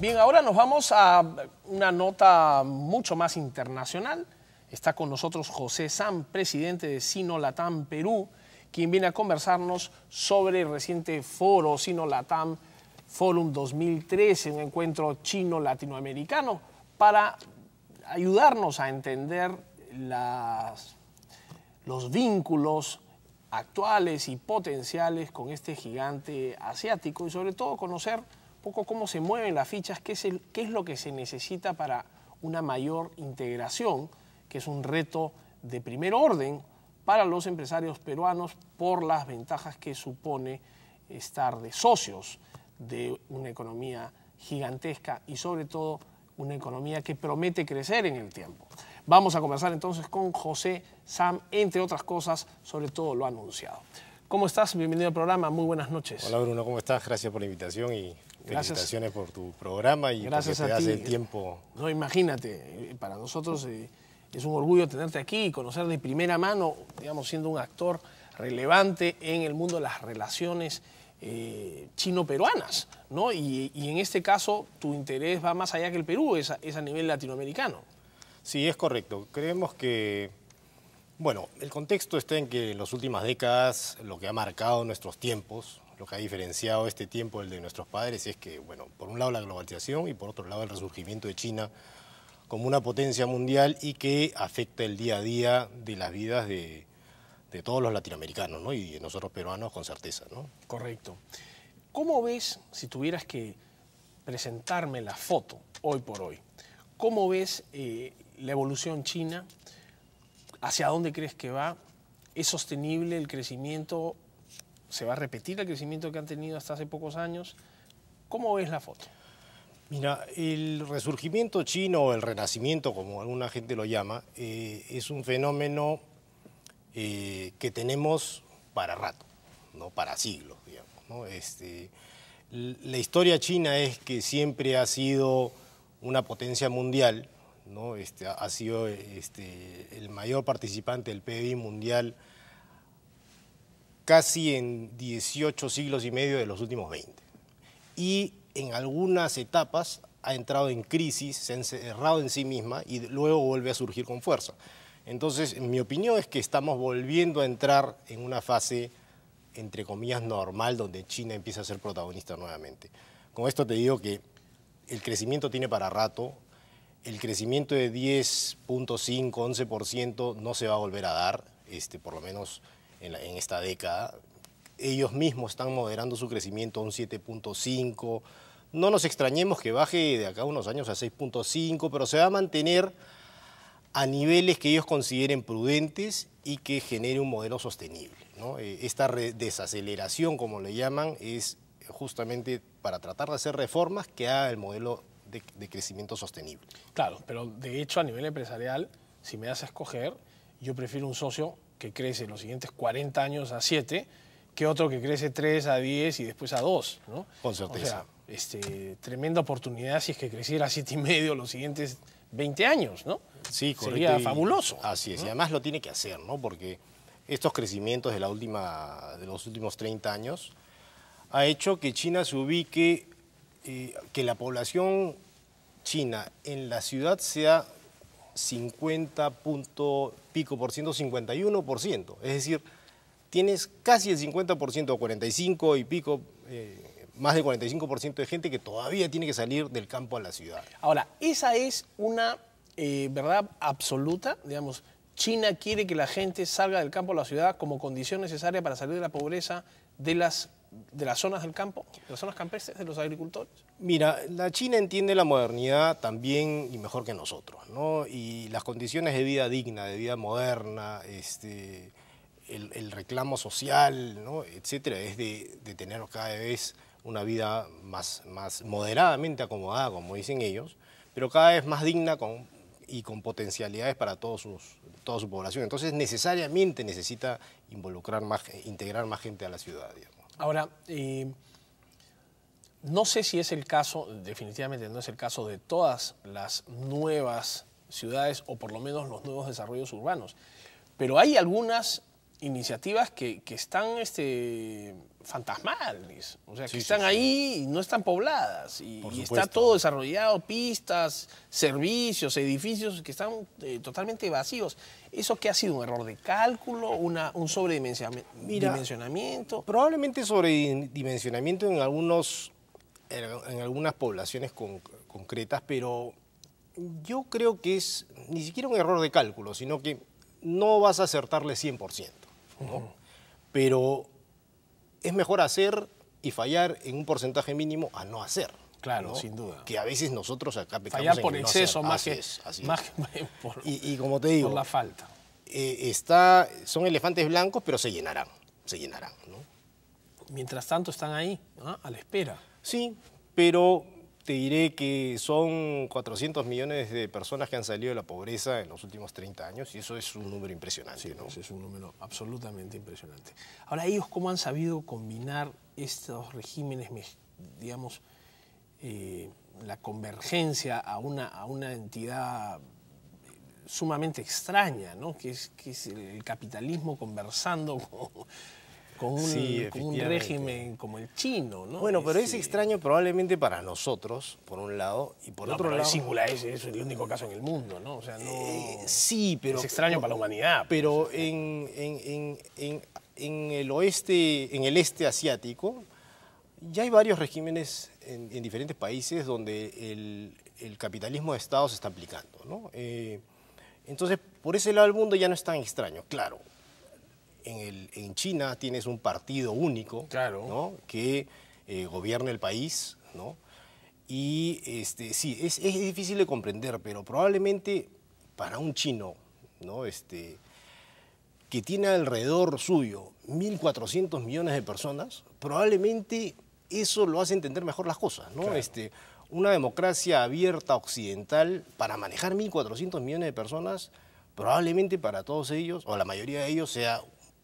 Bien, ahora nos vamos a una nota mucho más internacional. Está con nosotros José San, presidente de Sino Latam Perú, quien viene a conversarnos sobre el reciente foro Sino Latam Forum 2013, un encuentro chino-latinoamericano, para ayudarnos a entender los vínculos actuales y potenciales con este gigante asiático y sobre todo conocer poco cómo se mueven las fichas, qué es, qué es lo que se necesita para una mayor integración, que es un reto de primer orden para los empresarios peruanos por las ventajas que supone estar de socios de una economía gigantesca y sobre todo una economía que promete crecer en el tiempo. Vamos a conversar entonces con José Sam, entre otras cosas, sobre todo lo anunciado. ¿Cómo estás? Bienvenido al programa, muy buenas noches. Hola Bruno, ¿cómo estás? Gracias por la invitación y Felicitaciones por tu programa y gracias que te el tiempo. No, imagínate, eh, para nosotros eh, es un orgullo tenerte aquí y conocer de primera mano, digamos, siendo un actor relevante en el mundo de las relaciones eh, chino-peruanas, ¿no? Y, en este caso tu interés va más allá que el Perú, es a, es a nivel latinoamericano. Sí, es correcto. Creemos que bueno, el contexto está en que en las últimas décadas lo que ha marcado nuestros tiempos, lo que ha diferenciado este tiempo el de nuestros padres es que, bueno, por un lado la globalización y por otro lado el resurgimiento de China como una potencia mundial y que afecta el día a día de las vidas de, todos los latinoamericanos ¿no? y de nosotros peruanos con certeza. ¿no? Correcto. ¿Cómo ves, si tuvieras que presentarme la foto hoy por hoy, cómo ves eh, la evolución china? ¿Hacia dónde crees que va? ¿Es sostenible el crecimiento se va a repetir el crecimiento que han tenido hasta hace pocos años. ¿Cómo ves la foto? Mira, el resurgimiento chino o el renacimiento, como alguna gente lo llama, eh, es un fenómeno eh, que tenemos para rato, no para siglos, digamos. Este, la historia china es que siempre ha sido una potencia mundial, ¿no? Este, ha sido este, el mayor participante del PIB mundial casi en 18 siglos y medio de los últimos 20. Y en algunas etapas ha entrado en crisis, se ha encerrado en sí misma y luego vuelve a surgir con fuerza. Entonces, mi opinión es que estamos volviendo a entrar en una fase, entre comillas, normal, donde China empieza a ser protagonista nuevamente. Con esto te digo que el crecimiento tiene para rato, el crecimiento de 10.5, 11% no se va a volver a dar, este, por lo menos en, esta década. Ellos mismos están moderando su crecimiento a un 7.5. No nos extrañemos que baje de acá unos años a 6.5, pero se va a mantener a niveles que ellos consideren prudentes y que genere un modelo sostenible. Eh, esta desaceleración, como le llaman, es justamente para tratar de hacer reformas que haga el modelo de, de, crecimiento sostenible. Claro, pero de hecho a nivel empresarial, si me das a escoger, yo prefiero un socio que crece los siguientes 40 años a 7 que otro que crece 3 a 10 y después a 2, ¿no? Con certeza. O sea, este, tremenda oportunidad si es que creciera a 7 y medio los siguientes 20 años, ¿no? Sí, correcto. Sería fabuloso. Así es, y además lo tiene que hacer, ¿no? Porque estos crecimientos de, la última, de los últimos 30 años ha hecho que China se ubique, eh, que la población china en la ciudad sea 50 punto pico por ciento, 51 por ciento. Es decir, tienes casi el 50% ciento, 45 y pico, eh, más del 45% de gente que todavía tiene que salir del campo a la ciudad. Ahora, esa es una eh, verdad absoluta, digamos, China quiere que la gente salga del campo a la ciudad como condición necesaria para salir de la pobreza de las de las zonas del campo, de las zonas campesinas, de los agricultores? Mira, la China entiende la modernidad también y mejor que nosotros, ¿no? Y las condiciones de vida digna, de vida moderna, este, el, reclamo social, ¿no? etcétera, es de, tener cada vez una vida más, más moderadamente acomodada, como dicen ellos, pero cada vez más digna y con potencialidades para todos sus, toda su población. Entonces necesariamente necesita involucrar más, integrar más gente a la ciudad. Ahora, eh, no sé si es el caso, definitivamente no es el caso de todas las nuevas ciudades o por lo menos los nuevos desarrollos urbanos, pero hay algunas iniciativas que, están este, fantasmales, o sea, que están ahí y no están pobladas. Y, está todo desarrollado, pistas, servicios, edificios que están eh, totalmente vacíos. ¿Eso qué ha sido? ¿Un error de cálculo? Una, ¿Un sobredimensionamiento? probablemente sobredimensionamiento en, algunos, en, algunas poblaciones concretas, pero yo creo que es ni siquiera un error de cálculo, sino que no vas a acertarle 100%. Pero es mejor hacer y fallar en un porcentaje mínimo a no hacer. Claro, sin duda. Que a veces nosotros acá pecamos Fallar por exceso más, que, más y, como te digo, por la falta. Eh, está, son elefantes blancos, pero se llenarán, se llenarán. Mientras tanto están ahí, a la espera. Sí, pero te diré que son 400 millones de personas que han salido de la pobreza en los últimos 30 años y eso es un número impresionante. Sí, ¿no? es un número absolutamente impresionante. Ahora, ellos cómo han sabido combinar estos regímenes, digamos, eh, la convergencia a una, a una entidad eh, sumamente extraña, ¿no? que, es, que es el capitalismo conversando con con un, régimen como el chino, ¿no? Bueno, pero es extraño probablemente para nosotros, por un lado, y por otro lado... Es singular, es, es el único caso en el mundo, ¿no? O sea, no... Eh, sí, pero... Es extraño para la humanidad. Pues, pero en, el oeste, en el este asiático, ya hay varios regímenes en, diferentes países donde el, capitalismo de Estado se está aplicando, ¿no? Eh, entonces, por ese lado del mundo ya no es tan extraño. Claro, en, China tienes un partido único que eh, gobierna el país, ¿no? Y este, sí, es, difícil de comprender, pero probablemente para un chino, ¿no? Este, que tiene alrededor suyo 1.400 millones de personas, probablemente eso lo hace entender mejor las cosas, ¿no? Este, una democracia abierta occidental para manejar 1.400 millones de personas, probablemente para todos ellos, o la mayoría de ellos, sea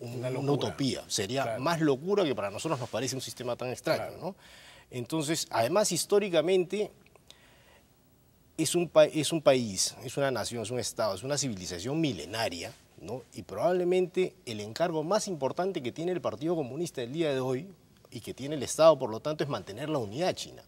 una, utopía, sería más locura que para nosotros nos parece un sistema tan extraño. ¿no? Entonces, además históricamente es un, es un país, es una nación, es un estado, es una civilización milenaria, ¿no? y probablemente el encargo más importante que tiene el Partido Comunista el día de hoy y que tiene el Estado, por lo tanto, es mantener la unidad china.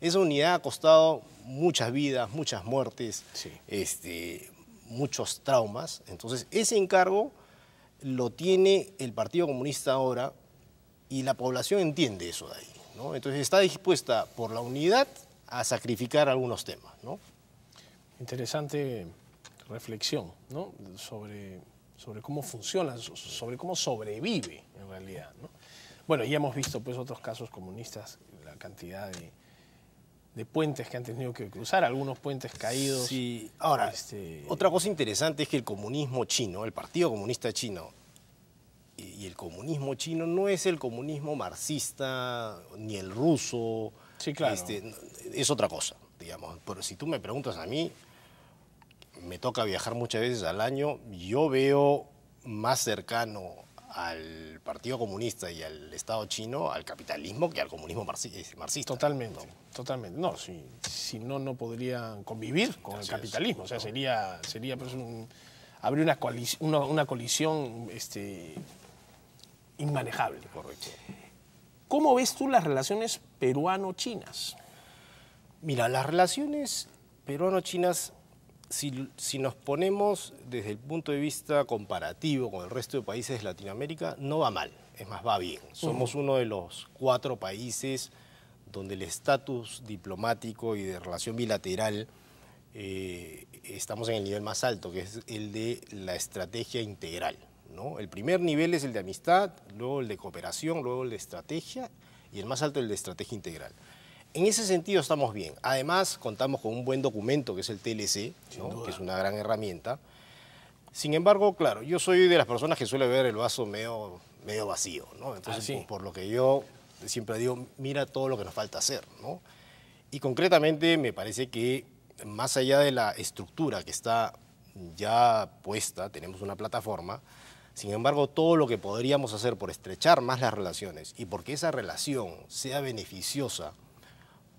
Esa unidad ha costado muchas vidas, muchas muertes, este, muchos traumas. Entonces, ese encargo lo tiene el Partido Comunista ahora y la población entiende eso de ahí. Entonces está dispuesta por la unidad a sacrificar algunos temas. Interesante reflexión sobre, cómo funciona, sobre cómo sobrevive en realidad. Bueno, ya hemos visto pues otros casos comunistas, la cantidad de de puentes que han tenido que cruzar, algunos puentes caídos. Sí. Ahora, este, otra cosa interesante es que el comunismo chino, el Partido Comunista Chino, y el comunismo chino no es el comunismo marxista ni el ruso. Sí, claro. Este, es otra cosa, digamos. Pero si tú me preguntas a mí, me toca viajar muchas veces al año, yo veo más cercano al Partido Comunista y al Estado chino, al capitalismo, que al comunismo eh, marxista. Totalmente, totalmente. No, si, no, no podrían convivir con el capitalismo. o sea, sería, sería pues, abrir una, una, colisión este, inmanejable. Correcto. ¿Cómo ves tú las relaciones peruano-chinas? Mira, las relaciones peruano-chinas si, nos ponemos desde el punto de vista comparativo con el resto de países de Latinoamérica, no va mal, es más, va bien. Somos uno de los cuatro países donde el estatus diplomático y de relación bilateral eh, estamos en el nivel más alto, que es el de la estrategia integral. El primer nivel es el de amistad, luego el de cooperación, luego el de estrategia y el más alto el de estrategia integral en ese sentido estamos bien. Además, contamos con un buen documento que es el TLC, que es una gran herramienta. Sin embargo, claro, yo soy de las personas que suele ver el vaso medio, medio vacío, Entonces, ah, por, lo que yo siempre digo, mira todo lo que nos falta hacer, Y concretamente me parece que más allá de la estructura que está ya puesta, tenemos una plataforma, sin embargo, todo lo que podríamos hacer por estrechar más las relaciones y porque esa relación sea beneficiosa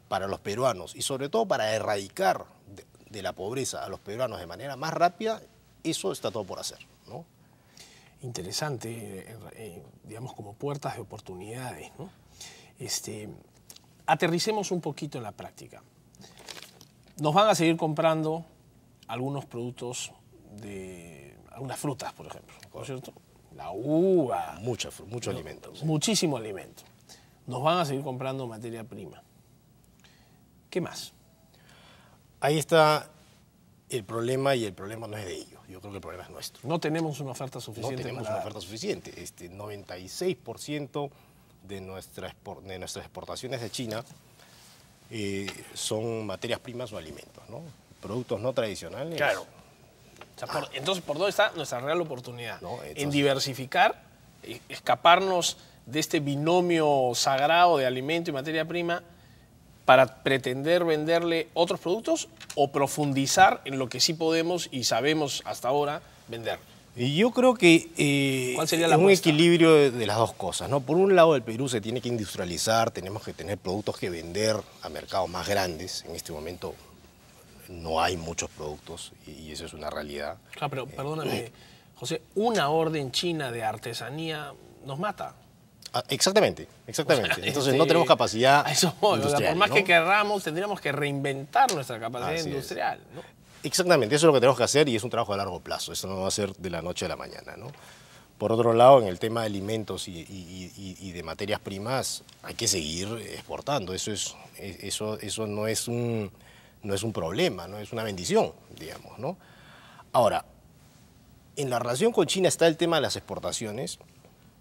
para los peruanos y sobre todo para erradicar de, la pobreza a los peruanos de manera más rápida, eso está todo por hacer. Interesante, eh, eh, digamos, como puertas de oportunidades. Este, aterricemos un poquito en la práctica. Nos van a seguir comprando algunos productos de algunas frutas, por ejemplo, ¿no es cierto? La uva. Mucha, mucho alimento. Muchísimo alimento. Nos van a seguir comprando materia prima. ¿Qué más? Ahí está el problema y el problema no es de ellos. Yo creo que el problema es nuestro. No tenemos una oferta suficiente. No tenemos una oferta suficiente. Este 96% de, de nuestras exportaciones de China eh, son materias primas o alimentos, ¿no? Productos no tradicionales. Claro. Ah. entonces, ¿por dónde está nuestra real oportunidad? En diversificar, e-, escaparnos de este binomio sagrado de alimento y materia prima para pretender venderle otros productos o profundizar en lo que sí podemos y sabemos hasta ahora vender? Yo creo que eh, ¿Cuál sería es un equilibrio de, las dos cosas. ¿no? Por un lado, el Perú se tiene que industrializar, tenemos que tener productos que vender a mercados más grandes. En este momento no hay muchos productos y, eso es una realidad. Claro, ah, pero eh, perdóname, eh. José, una orden china de artesanía nos mata. Ah, exactamente, exactamente. Entonces no tenemos capacidad por más que querramos, tendríamos que reinventar nuestra capacidad industrial. Exactamente, eso es lo que tenemos que hacer y es un trabajo a largo plazo. Eso no va a ser de la noche a la mañana. ¿no? Por otro lado, en el tema de alimentos y, y de materias primas, hay que seguir exportando. Eso, es, eso, eso no, es un, no es un problema, no es una bendición, digamos. ¿no? Ahora, en la relación con China está el tema de las exportaciones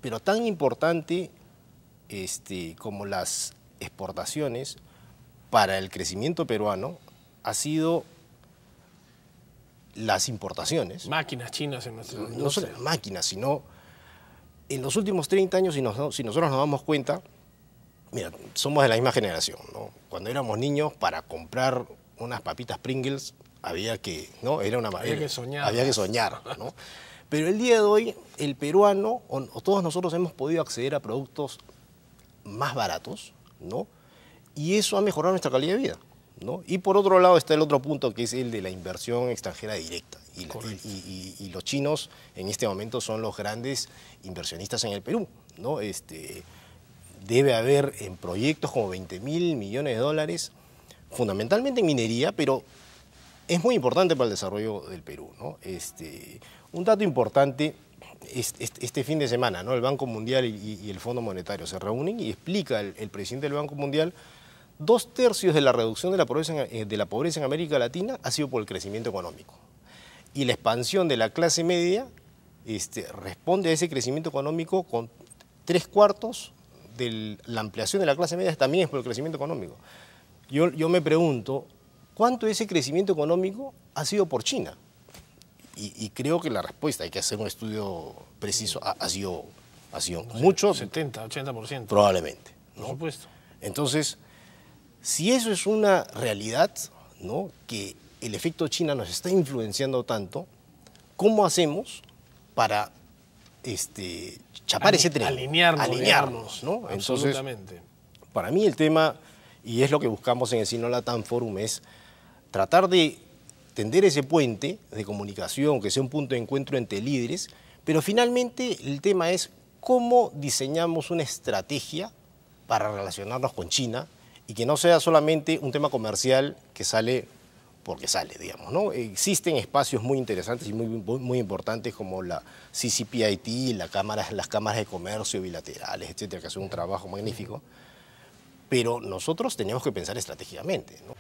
pero tan importante este, como las exportaciones para el crecimiento peruano ha sido las importaciones. Máquinas chinas en nuestro No solo las máquinas, sino en los últimos 30 años, si, si, nosotros nos damos cuenta, mira, somos de la misma generación, ¿no? Cuando éramos niños, para comprar unas papitas Pringles había que, ¿no? Era una Había que soñar. Había que soñar, ¿no? Pero el día de hoy, el peruano, o, todos nosotros hemos podido acceder a productos más baratos, ¿no? Y eso ha mejorado nuestra calidad de vida, ¿no? Y por otro lado está el otro punto que es el de la inversión extranjera directa. Y, los chinos en este momento son los grandes inversionistas en el Perú, ¿no? Este, debe haber en proyectos como 20 mil millones de dólares, fundamentalmente en minería, pero es muy importante para el desarrollo del Perú, ¿no? Este, un dato importante este fin de semana, ¿no? El Banco Mundial y, el Fondo Monetario se reúnen y explica el, presidente del Banco Mundial dos tercios de la reducción de la, pobreza en, eh, pobreza América Latina ha sido por el crecimiento económico. Y la expansión de la clase media este, responde a ese crecimiento económico con tres cuartos de la ampliación de la clase media también es por el crecimiento económico. Yo, yo me pregunto, ¿cuánto de ese crecimiento económico ha sido por China? Y, creo que la respuesta, hay que hacer un estudio preciso, ha, sido, ha sido mucho. 70, 80%. Probablemente. ¿no? Por supuesto. Entonces, si eso es una realidad, ¿no? que el efecto China nos está influenciando tanto, ¿cómo hacemos para este, chapar ese tren? Alinearnos. Alinearnos, ¿no? Absolutamente. para mí el tema, y es lo que buscamos en el Sino Tan Forum, es tratar de tender ese puente de comunicación, que sea un punto de encuentro entre líderes, pero finalmente el tema es cómo diseñamos una estrategia para relacionarnos con China y que no sea solamente un tema comercial que sale porque sale, digamos, ¿no? Existen espacios muy interesantes y muy, muy importantes como la CCPIT, la cámara, las cámaras de comercio bilaterales, etcétera, que hacen un trabajo magnífico, pero nosotros tenemos que pensar estratégicamente, ¿no?